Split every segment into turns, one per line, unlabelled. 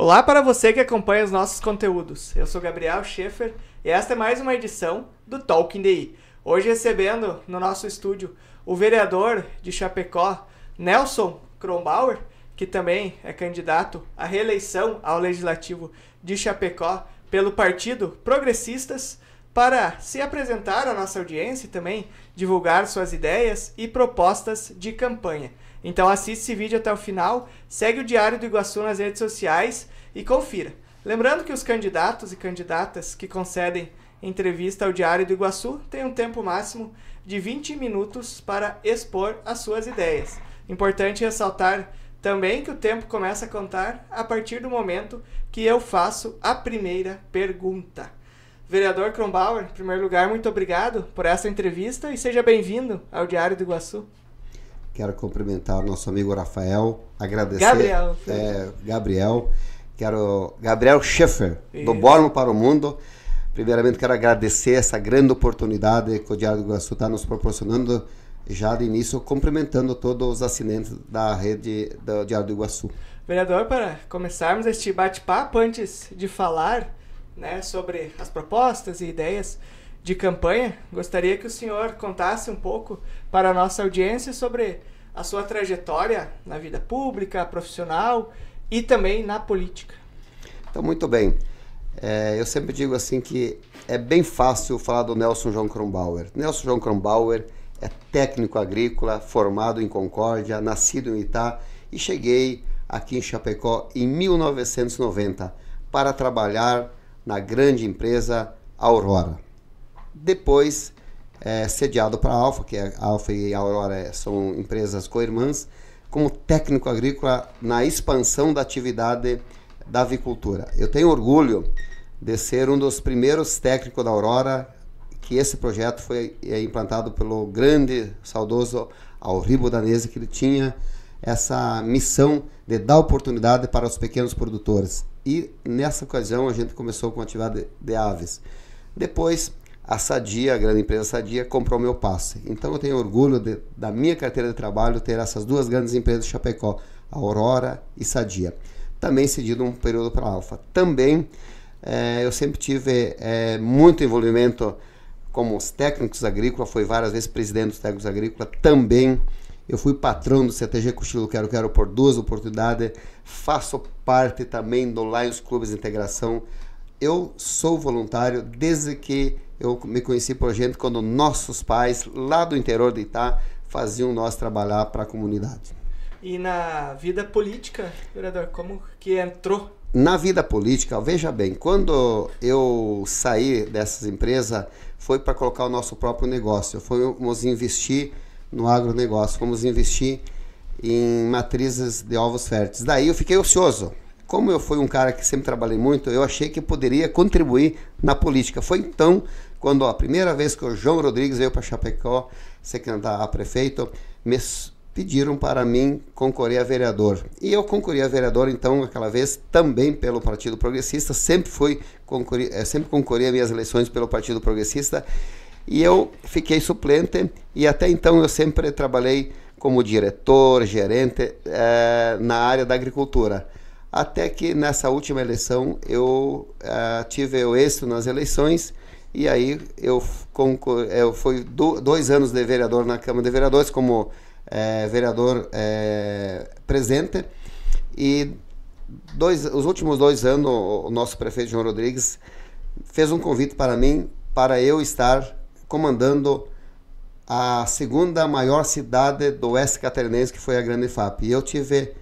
Olá para você que acompanha os nossos conteúdos. Eu sou Gabriel Schaefer e esta é mais uma edição do Talking DI. Hoje recebendo no nosso estúdio o vereador de Chapecó, Nelson Kronbauer, que também é candidato à reeleição ao Legislativo de Chapecó pelo Partido Progressistas, para se apresentar à nossa audiência e também divulgar suas ideias e propostas de campanha. Então assista esse vídeo até o final, segue o Diário do Iguaçu nas redes sociais e confira. Lembrando que os candidatos e candidatas que concedem entrevista ao Diário do Iguaçu têm um tempo máximo de 20 minutos para expor as suas ideias. Importante ressaltar também que o tempo começa a contar a partir do momento que eu faço a primeira pergunta. Vereador Kronbauer, em primeiro lugar, muito obrigado por essa entrevista e seja bem-vindo ao Diário do Iguaçu.
Quero cumprimentar o nosso amigo Rafael, agradecer. Gabriel. É, Gabriel. Quero Gabriel Schaeffer, do Borno para o Mundo. Primeiramente, quero agradecer essa grande oportunidade que o Diário do Iguaçu está nos proporcionando já de início, cumprimentando todos os assinantes da rede do Diário do Iguaçu.
Vereador, para começarmos este bate-papo, antes de falar né, sobre as propostas e ideias de campanha, gostaria que o senhor contasse um pouco para a nossa audiência sobre a sua trajetória na vida pública, profissional e também na política.
Então, muito bem. É, eu sempre digo assim que é bem fácil falar do Nelson João Kronbauer. Nelson João Kronbauer é técnico agrícola, formado em Concórdia, nascido em Itá e cheguei aqui em Chapecó em 1990 para trabalhar na grande empresa Aurora. Depois, é, sediado para a Alfa, que é, Alfa e Aurora são empresas co-irmãs, como técnico agrícola na expansão da atividade da avicultura. Eu tenho orgulho de ser um dos primeiros técnicos da Aurora, que esse projeto foi é, implantado pelo grande, saudoso Auribo Danese, que ele tinha essa missão de dar oportunidade para os pequenos produtores. E nessa ocasião a gente começou com a atividade de aves. Depois a Sadia, a grande empresa Sadia, comprou meu passe. Então eu tenho orgulho de, da minha carteira de trabalho ter essas duas grandes empresas de Chapecó, a Aurora e Sadia. Também cedido um período para a Alfa. Também eh, eu sempre tive eh, muito envolvimento como os técnicos agrícolas, fui várias vezes presidente dos técnicos agrícolas, também eu fui patrão do CTG Cochilo Quero Quero por duas oportunidades, faço parte também do Lions Clubes de Integração. Eu sou voluntário desde que eu me conheci por gente quando nossos pais, lá do interior de Itá, faziam nós trabalhar para a comunidade.
E na vida política, vereador, como que entrou?
Na vida política, veja bem, quando eu saí dessas empresas, foi para colocar o nosso próprio negócio. Fomos investir no agronegócio, fomos investir em matrizes de ovos férteis. Daí eu fiquei ocioso. Como eu fui um cara que sempre trabalhei muito, eu achei que poderia contribuir na política. Foi então quando a primeira vez que o João Rodrigues veio para Chapecó se a prefeito, me pediram para mim concorrer a vereador. E eu concorri a vereador, então, aquela vez, também pelo Partido Progressista. Sempre fui concorri, eh, sempre concorri as minhas eleições pelo Partido Progressista. E eu fiquei suplente e até então eu sempre trabalhei como diretor, gerente eh, na área da agricultura. Até que nessa última eleição eu eh, tive o êxito nas eleições e aí eu, é, eu fui dois anos de vereador na Câmara de Vereadores, como é, vereador é, presente. E dois, os últimos dois anos, o nosso prefeito João Rodrigues fez um convite para mim, para eu estar comandando a segunda maior cidade do Oeste Catarinense, que foi a Grande FAP. E eu tive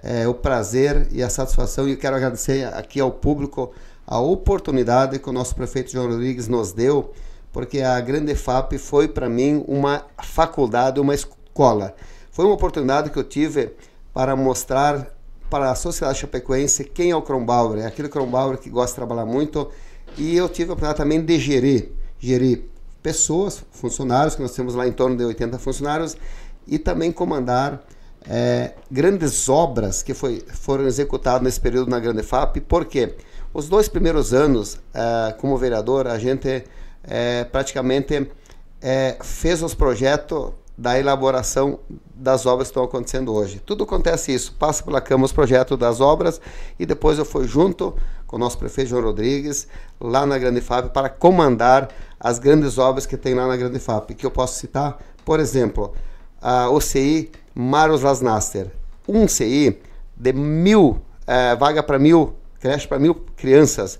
é, o prazer e a satisfação, e eu quero agradecer aqui ao público a oportunidade que o nosso prefeito João Rodrigues nos deu, porque a Grande FAP foi para mim uma faculdade, uma escola. Foi uma oportunidade que eu tive para mostrar para a sociedade chapecoense quem é o Kronbauer, é aquele Kronbauer que gosta de trabalhar muito, e eu tive a oportunidade também de gerir, gerir pessoas, funcionários, que nós temos lá em torno de 80 funcionários, e também comandar é, grandes obras que foi, foram executadas nesse período na Grande FAP. Por quê? Porque os dois primeiros anos uh, como vereador, a gente uh, praticamente uh, fez os projetos da elaboração das obras que estão acontecendo hoje. Tudo acontece isso, passa pela Câmara os projetos das obras e depois eu fui junto com o nosso prefeito João Rodrigues lá na Grande FAP para comandar as grandes obras que tem lá na Grande FAP, que eu posso citar, por exemplo, a OCI Maros Lasnaster, um CI de mil, vaga para mil creche para mil crianças,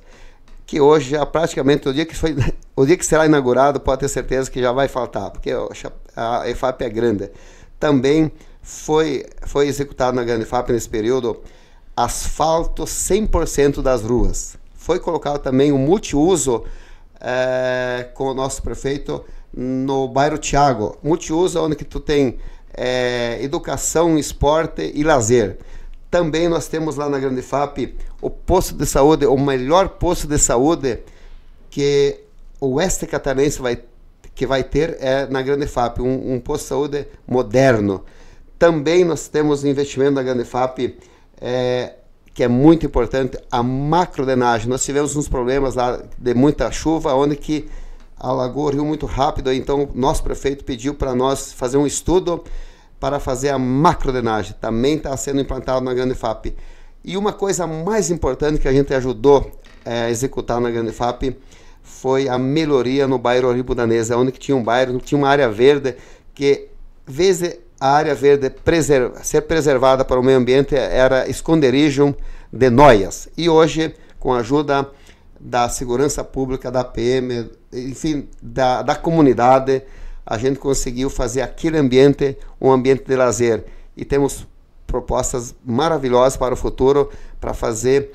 que hoje já praticamente o dia que foi o dia que será inaugurado pode ter certeza que já vai faltar, porque a EFAP é grande. Também foi foi executado na grande EFAP nesse período asfalto 100% das ruas. Foi colocado também o um multiuso é, com o nosso prefeito no bairro Tiago. Multiuso é onde que tu tem é, educação, esporte e lazer. Também nós temos lá na Grande FAP o posto de saúde, o melhor posto de saúde que o Oeste Catarinense vai, que vai ter é na Grande FAP, um, um posto de saúde moderno. Também nós temos investimento na Grande FAP é, que é muito importante, a macrodenagem. Nós tivemos uns problemas lá de muita chuva, onde que alagou o rio muito rápido, então nosso prefeito pediu para nós fazer um estudo para fazer a macrodenagem. Também está sendo implantado na Grande FAP. E uma coisa mais importante que a gente ajudou é, a executar na Grande FAP foi a melhoria no bairro Oribudanesa, onde tinha um bairro, tinha uma área verde que, vezes a área verde preserva, ser preservada para o meio ambiente era esconderijo de noias. E hoje, com a ajuda da segurança pública, da PM, enfim, da, da comunidade, a gente conseguiu fazer aquele ambiente um ambiente de lazer. E temos propostas maravilhosas para o futuro para fazer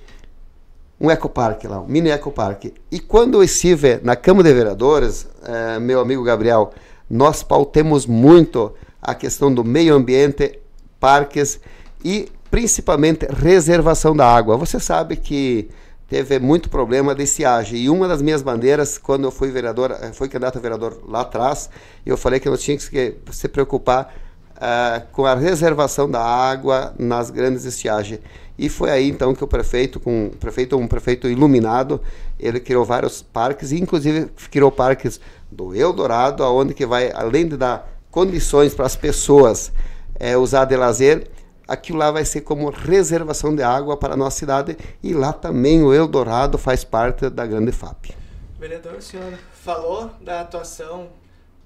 um ecoparque lá, um mini ecoparque. E quando eu estive na Câmara de Vereadores, eh, meu amigo Gabriel, nós pautemos muito a questão do meio ambiente, parques e principalmente reservação da água. Você sabe que teve muito problema de estiagem. E uma das minhas bandeiras, quando eu fui vereador, eh, foi candidato a vereador lá atrás, eu falei que nós tínhamos que se preocupar uh, com a reservação da água nas grandes estiagens. E foi aí então que o prefeito, com um prefeito, um prefeito iluminado, ele criou vários parques, e inclusive criou parques do Eldorado, aonde que vai além de dar condições para as pessoas é, usar de lazer, aquilo lá vai ser como reservação de água para a nossa cidade e lá também o Eldorado faz parte da grande FAP.
Vereador, o então, senhor falou da atuação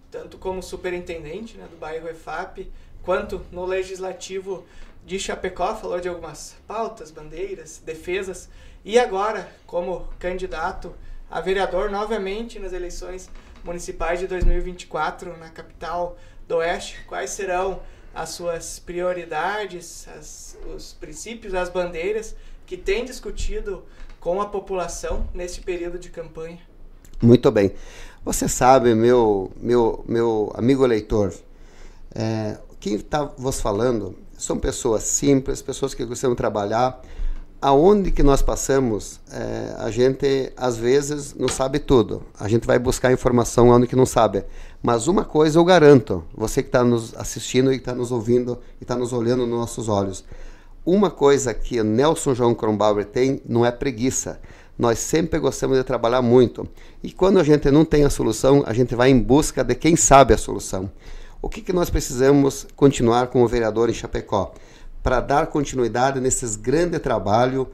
tanto como superintendente né, do bairro EFAP, quanto no legislativo de Chapecó, falou de algumas pautas, bandeiras, defesas, e agora como candidato a vereador novamente nas eleições municipais de 2024 na capital do Oeste, quais serão as suas prioridades, as, os princípios, as bandeiras que tem discutido com a população nesse período de campanha?
Muito bem. Você sabe, meu, meu, meu amigo eleitor, é, quem está vos falando são pessoas simples, pessoas que gostam de trabalhar, aonde que nós passamos, é, a gente às vezes não sabe tudo. A gente vai buscar informação aonde que não sabe. Mas uma coisa eu garanto, você que está nos assistindo e está nos ouvindo e está nos olhando nos nossos olhos. Uma coisa que Nelson João Kronbauer tem não é preguiça. Nós sempre gostamos de trabalhar muito. E quando a gente não tem a solução, a gente vai em busca de quem sabe a solução. O que, que nós precisamos continuar com o vereador em Chapecó? para dar continuidade nesses grande trabalho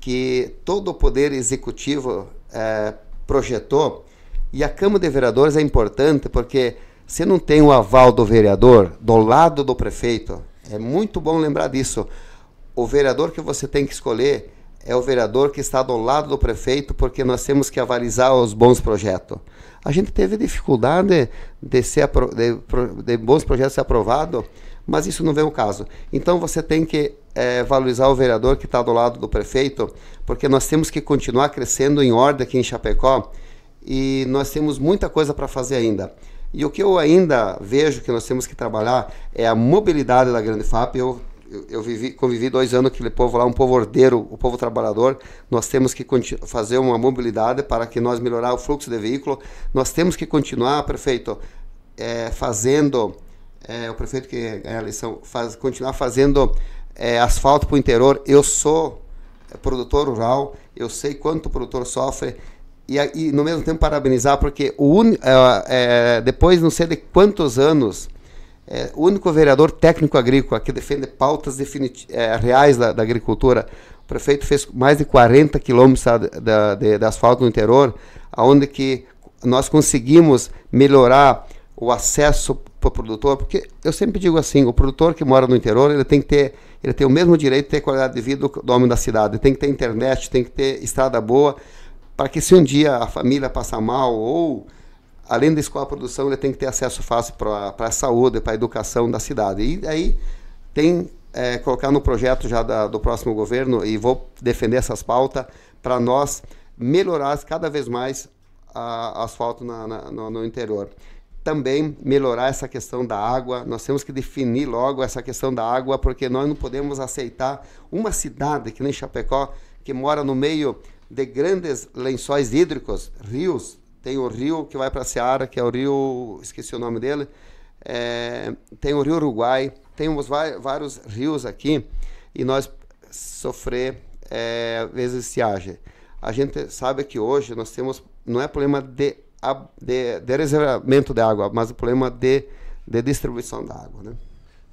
que todo o Poder Executivo é, projetou. E a Câmara de Vereadores é importante porque se não tem o aval do vereador do lado do prefeito, é muito bom lembrar disso. O vereador que você tem que escolher é o vereador que está do lado do prefeito, porque nós temos que avalizar os bons projetos. A gente teve dificuldade de, ser, de, de bons projetos ser aprovado mas isso não vem ao caso. Então você tem que é, valorizar o vereador que está do lado do prefeito, porque nós temos que continuar crescendo em ordem aqui em Chapecó e nós temos muita coisa para fazer ainda. E o que eu ainda vejo que nós temos que trabalhar é a mobilidade da Grande FAP. Eu, eu, vivi, convivi dois anos com aquele povo lá, um povo ordeiro, o um povo trabalhador. Nós temos que fazer uma mobilidade para que nós melhorar o fluxo de veículo. Nós temos que continuar, prefeito, é, fazendo é, o prefeito que ganha a eleição faz, continuar fazendo é, asfalto para o interior. Eu sou é, produtor rural, eu sei quanto o produtor sofre. E, e no mesmo tempo parabenizar, porque o un, é, é, depois não sei de quantos anos, é, o único vereador técnico agrícola que defende pautas reais da, da agricultura, o prefeito fez mais de 40 quilômetros de, de, asfalto no interior, aonde que nós conseguimos melhorar o acesso o produtor, porque eu sempre digo assim, o produtor que mora no interior, ele tem que ter, ele tem o mesmo direito de ter qualidade de vida do homem da cidade, ele tem que ter internet, tem que ter estrada boa, para que se um dia a família passar mal ou além da escola produção, ele tem que ter acesso fácil para a saúde, para a educação da cidade. E aí tem é, colocar no projeto já da, do próximo governo e vou defender essas pautas para nós melhorar cada vez mais a, asfalto na, na, no, no interior também melhorar essa questão da água. Nós temos que definir logo essa questão da água, porque nós não podemos aceitar uma cidade que nem Chapecó, que mora no meio de grandes lençóis hídricos, rios. Tem o rio que vai para a Seara, que é o rio, esqueci o nome dele. É, tem o rio Uruguai, temos vários rios aqui e nós sofrer é, vezes estiagem. A gente sabe que hoje nós temos, não é problema de de, de reservamento de água, mas o problema de, de distribuição da água. Né?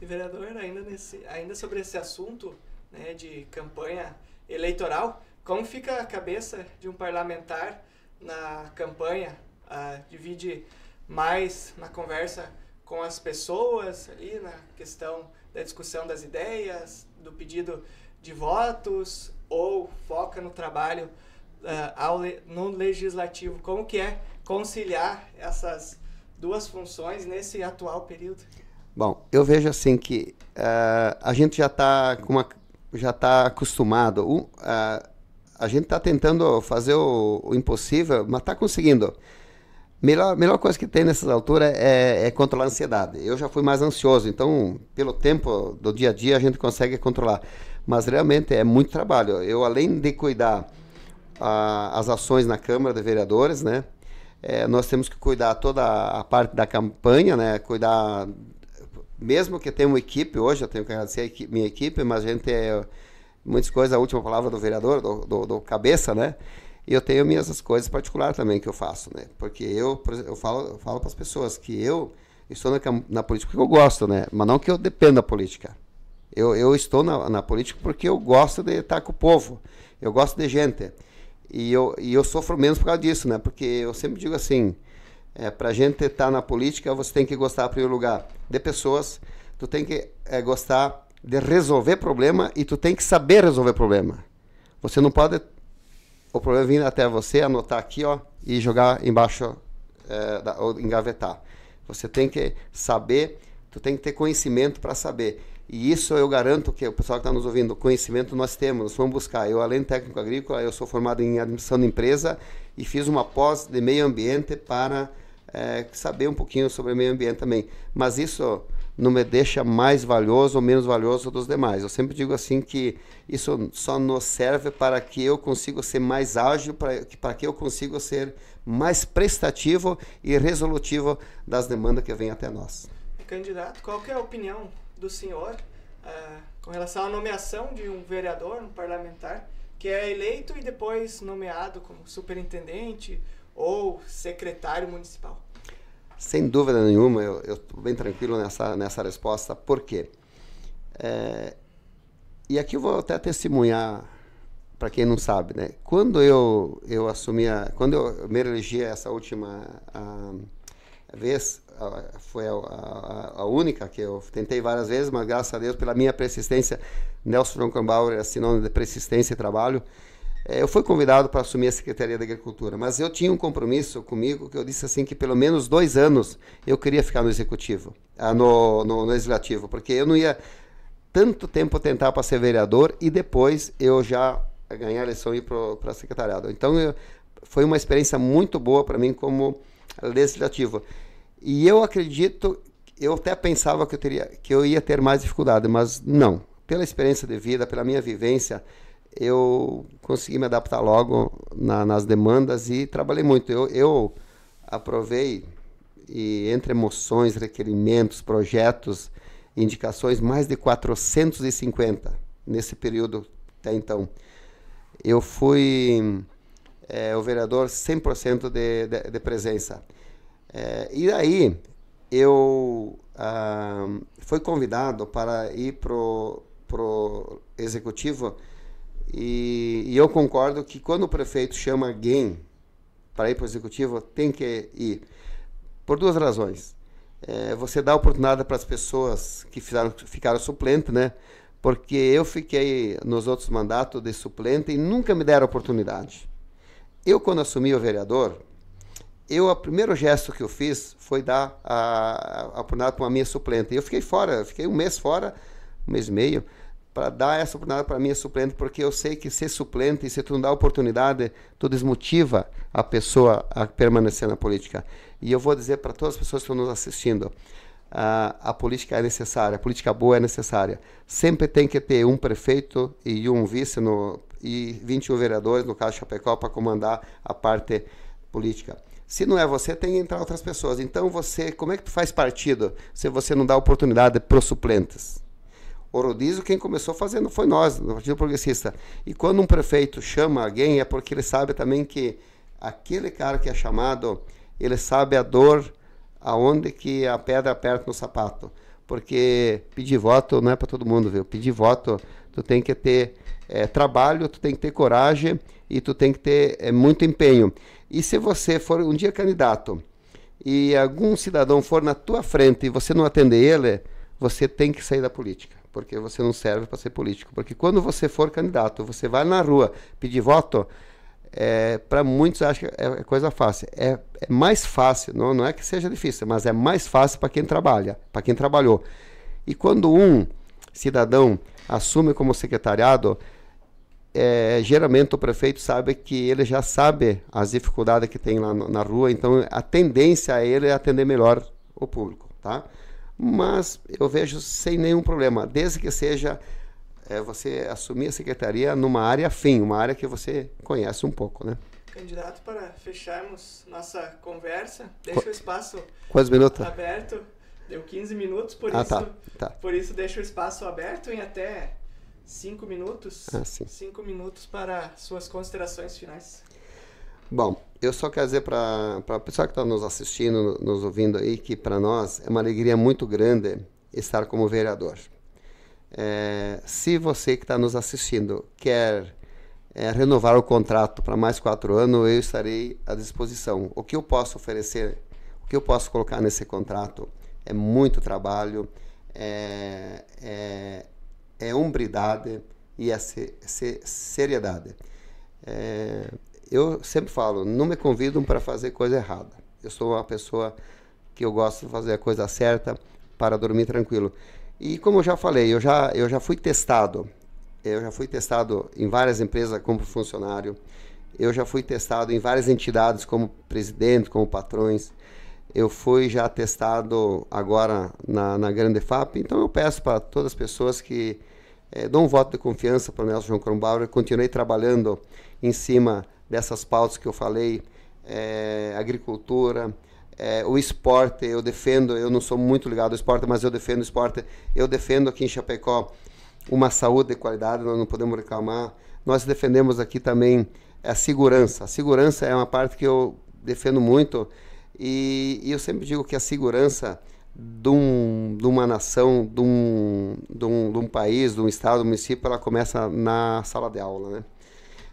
E vereador, ainda, nesse, ainda sobre esse assunto né, de campanha eleitoral, como fica a cabeça de um parlamentar na campanha? Ah, divide mais na conversa com as pessoas ali, na questão da discussão das ideias, do pedido de votos, ou foca no trabalho eh, ao, no legislativo, como que é conciliar essas duas funções nesse atual período?
Bom, eu vejo assim que uh, a gente já está já está acostumado. Uh, a gente está tentando fazer o, o impossível, mas está conseguindo. Melhor, melhor coisa que tem nessas alturas é, é, controlar a ansiedade. Eu já fui mais ansioso, então, pelo tempo do dia a dia, a gente consegue controlar. Mas realmente é muito trabalho. Eu, além de cuidar a, as ações na Câmara de Vereadores, né? É, nós temos que cuidar toda a parte da campanha, né? Cuidar, mesmo que tenha uma equipe hoje, eu tenho que agradecer a equipe, minha equipe, mas a gente é muitas coisas, a última palavra do vereador, do, do, do cabeça, né? E eu tenho minhas coisas particulares também que eu faço, né? Porque eu, eu falo, eu falo para as pessoas que eu estou na, na política porque eu gosto, né? Mas não que eu dependa da política. Eu, eu estou na, na política porque eu gosto de estar com o povo, eu gosto de gente. E eu, e eu sofro menos por causa disso, né? Porque eu sempre digo assim, é, a gente estar tá na política, você tem que gostar, em primeiro lugar, de pessoas, tu tem que é, gostar de resolver problema e tu tem que saber resolver problema. Você não pode o problema vir até você, anotar aqui, ó, e jogar embaixo é, da, ou engavetar. Você tem que saber, tu tem que ter conhecimento para saber. E isso eu garanto que o pessoal que está nos ouvindo, conhecimento nós temos, nós vamos buscar. Eu, além de técnico agrícola, eu sou formado em administração de empresa e fiz uma pós de meio ambiente para é, saber um pouquinho sobre meio ambiente também. Mas isso não me deixa mais valioso ou menos valioso dos demais. Eu sempre digo assim que isso só nos serve para que eu consiga ser mais ágil, para que, para que eu consiga ser mais prestativo e resolutivo das demandas que vêm até nós.
Candidato, qual é a opinião do senhor uh, com relação à nomeação de um vereador, um parlamentar, que é eleito e depois nomeado como superintendente ou secretário municipal?
Sem dúvida nenhuma, eu estou bem tranquilo nessa, nessa resposta, por quê? É, e aqui eu vou até testemunhar para quem não sabe, né? Quando eu eu assumia, quando eu me elegi essa última a, a vez, foi a, a, única que eu tentei várias vezes, mas graças a Deus, pela minha persistência, Nelson Ronckenbauer é sinônimo de persistência e trabalho, é, eu fui convidado para assumir a Secretaria da Agricultura, mas eu tinha um compromisso comigo que eu disse assim que pelo menos dois anos eu queria ficar no executivo, ah, no, no, no legislativo, porque eu não ia tanto tempo tentar para ser vereador e depois eu já ganhar a eleição e ir para secretariado. Então eu, foi uma experiência muito boa para mim como legislativo. E eu acredito, eu até pensava que eu teria, que eu ia ter mais dificuldade, mas não. Pela experiência de vida, pela minha vivência, eu consegui me adaptar logo na, nas demandas e trabalhei muito. Eu, eu aprovei e entre emoções, requerimentos, projetos, indicações, mais de 450 nesse período até então. Eu fui é, o vereador 100% de, de, de presença. É, e aí eu ah, fui convidado para ir pro pro executivo e, e eu concordo que quando o prefeito chama alguém para ir para o executivo tem que ir por duas razões. É, você dá oportunidade para as pessoas que fizeram, ficaram suplente, né? Porque eu fiquei nos outros mandatos de suplente e nunca me deram oportunidade. Eu, quando assumi o vereador, eu o primeiro gesto que eu fiz foi dar a oportunidade para uma minha suplente. Eu fiquei fora, fiquei um mês fora, um mês e meio, para dar essa oportunidade para a minha suplente, porque eu sei que ser suplente, se tu não dá oportunidade, tu desmotiva a pessoa a permanecer na política. E eu vou dizer para todas as pessoas que estão nos assistindo, a, a política é necessária, a política boa é necessária. Sempre tem que ter um prefeito e um vice no, e 21 vereadores, no caso Chapecó, para comandar a parte política. Se não é você, tem que entrar outras pessoas. Então você, como é que tu faz partido se você não dá oportunidade para os suplentes? O rodízio quem começou fazendo foi nós, no Partido Progressista. E quando um prefeito chama alguém é porque ele sabe também que aquele cara que é chamado, ele sabe a dor aonde que a pedra aperta no sapato. Porque pedir voto não é para todo mundo, viu? Pedir voto, tu tem que ter é, trabalho, tu tem que ter coragem e tu tem que ter é, muito empenho. E se você for um dia candidato e algum cidadão for na tua frente e você não atender ele, você tem que sair da política, porque você não serve para ser político. Porque quando você for candidato, você vai na rua pedir voto, é, para muitos acho que é, é coisa fácil. É, é, mais fácil, não, não é que seja difícil, mas é mais fácil para quem trabalha, para quem trabalhou. E quando um cidadão assume como secretariado, é, geralmente o prefeito sabe que ele já sabe as dificuldades que tem lá na rua, então a tendência a ele é atender melhor o público, tá?
Mas
eu vejo sem nenhum problema, desde que seja é, você assumir a secretaria numa área fim, uma área que você conhece um pouco, né?
Candidato, para fecharmos nossa conversa, deixa Qu o espaço aberto. Deu 15 minutos, por, ah, isso, tá, tá. por isso deixa o espaço aberto em até cinco minutos. Ah, cinco minutos para suas considerações finais.
Bom, eu só quero dizer para o pessoal que está nos assistindo, nos ouvindo aí, que para nós é uma alegria muito grande estar como vereador. É, se você que está nos assistindo quer é, renovar o contrato para mais quatro anos, eu estarei à disposição. O que eu posso oferecer, o que eu posso colocar nesse contrato é muito trabalho, é, é é hombridade e a é seriedade. É, eu sempre falo, não me convidam para fazer coisa errada. Eu sou uma pessoa que eu gosto de fazer a coisa certa para dormir tranquilo. E como eu já falei, eu já, eu já fui testado. Eu já fui testado em várias empresas como funcionário. Eu já fui testado em várias entidades como presidente, como patrões eu fui já testado agora na, na Grande FAP, então eu peço para todas as pessoas que é, eh, dão um voto de confiança para o Nelson João Kronbauer, continuei trabalhando em cima dessas pautas que eu falei, é, agricultura, é, o esporte, eu defendo, eu não sou muito ligado ao esporte, mas eu defendo o esporte, eu defendo aqui em Chapecó uma saúde de qualidade, nós não podemos reclamar, nós defendemos aqui também a segurança, a segurança é uma parte que eu defendo muito, e, e eu sempre digo que a segurança de, um, de uma nação, de um, de, um, de um, país, de um estado, de um município, ela começa na sala de aula, né?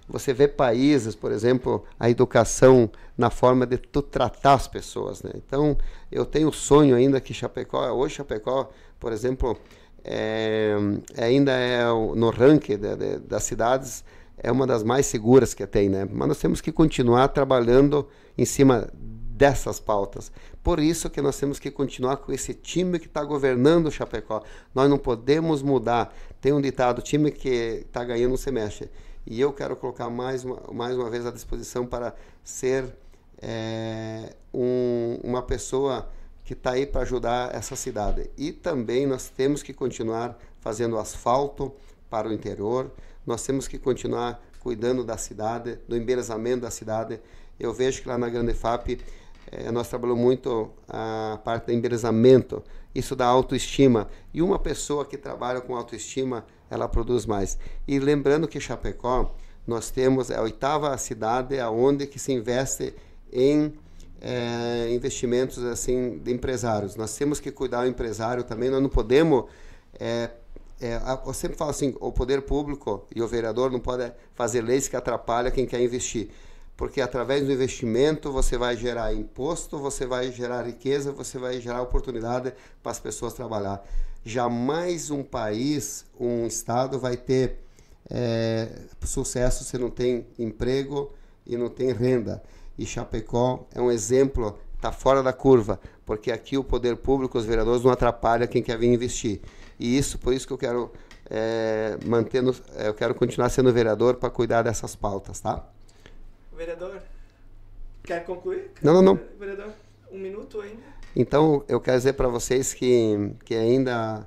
Você vê países, por exemplo, a educação na forma de tu tratar as pessoas, né? Então, eu tenho o sonho ainda que Chapecó, hoje Chapecó, por exemplo, é, ainda é no ranking de, de, das cidades é uma das mais seguras que tem, né? Mas nós temos que continuar trabalhando em cima dessas pautas. Por isso que nós temos que continuar com esse time que está governando o Chapecó. Nós não podemos mudar. Tem um ditado, time que está ganhando não se mexe. E eu quero colocar mais uma, mais uma vez à disposição para ser é, um, uma pessoa que está aí para ajudar essa cidade. E também nós temos que continuar fazendo asfalto para o interior, nós temos que continuar cuidando da cidade, do embelezamento da cidade. Eu vejo que lá na Grande FAP é, nós trabalhamos muito a parte do embelezamento, isso da autoestima. E uma pessoa que trabalha com autoestima, ela produz mais. E lembrando que Chapecó, nós temos é a oitava cidade aonde que se investe em é, investimentos assim de empresários. Nós temos que cuidar do empresário também, nós não podemos é, é, eu sempre falo assim, o poder público e o vereador não podem fazer leis que atrapalham quem quer investir porque através do investimento você vai gerar imposto, você vai gerar riqueza, você vai gerar oportunidade para as pessoas trabalhar. Jamais um país, um estado vai ter é, sucesso se não tem emprego e não tem renda. E Chapecó é um exemplo, está fora da curva, porque aqui o poder público, os vereadores, não atrapalha quem quer vir investir. E isso, por isso que eu quero é, eu quero continuar sendo vereador para cuidar dessas pautas, tá?
Vereador, quer concluir? Não, não, não. Vereador, um minuto ainda.
Então, eu quero dizer para vocês que, que ainda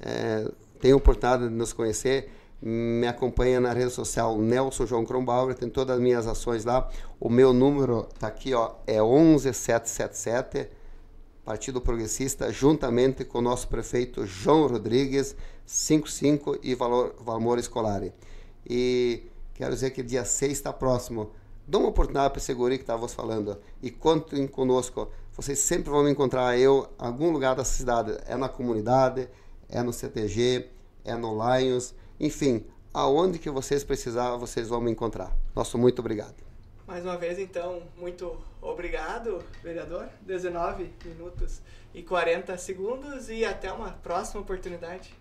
é, tenho oportunidade de nos conhecer. Me acompanha na rede social Nelson João Krombauer, tem todas as minhas ações lá. O meu número tá aqui, ó, é 11777, Partido Progressista, juntamente com o nosso prefeito João Rodrigues, 55 e Valor, valor Escolar. E quero dizer que dia 6 está próximo dão uma oportunidade para esse guri que tá vos falando e contem conosco. Vocês sempre vão me encontrar eu em algum lugar dessa cidade. É na comunidade, é no CTG, é no Lions, enfim, aonde que vocês precisar, vocês vão me encontrar. Nosso muito obrigado.
Mais uma vez, então, muito obrigado, vereador. 19 minutos e 40 segundos e até uma próxima oportunidade.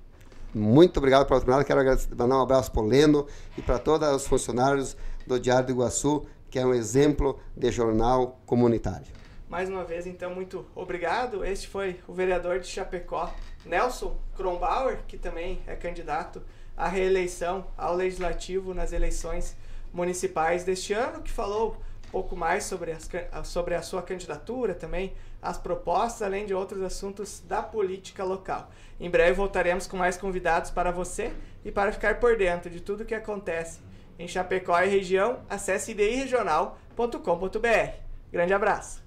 Muito obrigado pela oportunidade. Quero mandar um abraço para o Leno e para todos os funcionários do Diário do Iguaçu, que é um exemplo de jornal comunitário.
Mais uma vez, então, muito obrigado. Este foi o vereador de Chapecó, Nelson Kronbauer, que também é candidato à reeleição ao legislativo nas eleições municipais deste ano, que falou um pouco mais sobre, as, sobre a sua candidatura também, as propostas, além de outros assuntos da política local. Em breve voltaremos com mais convidados para você e para ficar por dentro de tudo o que acontece em Chapecó e região, acesse ideiregional.com.br. Grande abraço!